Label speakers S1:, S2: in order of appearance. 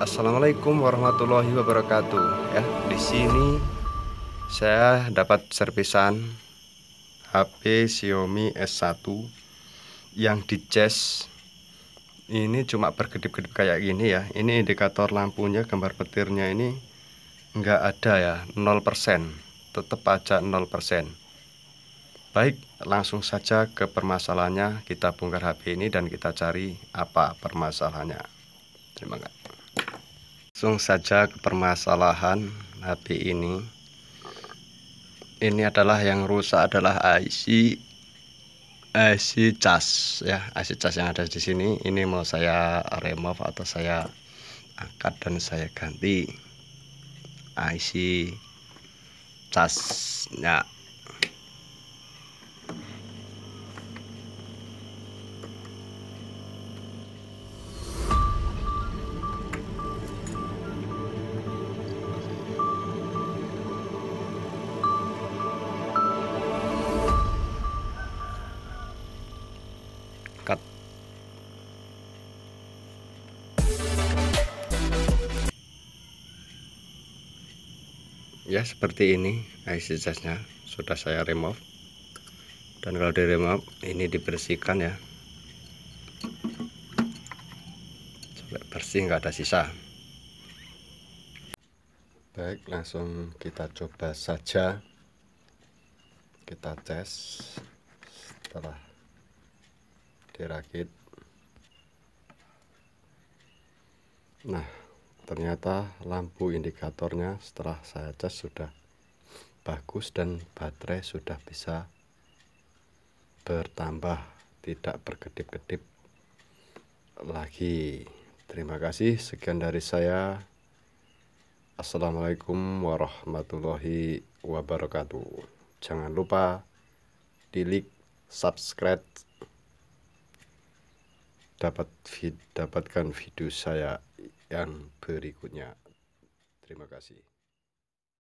S1: Assalamualaikum warahmatullahi wabarakatuh. Ya, di sini saya dapat servisan HP Xiaomi S1 yang di -chase. ini cuma berkedip-kedip kayak gini ya. Ini indikator lampunya gambar petirnya ini nggak ada ya, 0%. Tetap aja 0%. Baik, langsung saja ke permasalahannya. Kita bongkar HP ini dan kita cari apa permasalahannya. Terima kasih langsung saja ke permasalahan HP ini ini adalah yang rusak adalah IC IC cas ya IC cas yang ada di sini ini mau saya remove atau saya angkat dan saya ganti IC casnya cut ya seperti ini IC jasnya sudah saya remove dan kalau di remove ini dibersihkan ya sampai bersih nggak ada sisa baik langsung kita coba saja kita tes setelah dirakit nah ternyata lampu indikatornya setelah saya cas sudah bagus dan baterai sudah bisa bertambah tidak berkedip-kedip lagi terima kasih sekian dari saya Assalamualaikum warahmatullahi wabarakatuh jangan lupa di like subscribe dapat dapatkan video saya yang berikutnya. Terima kasih.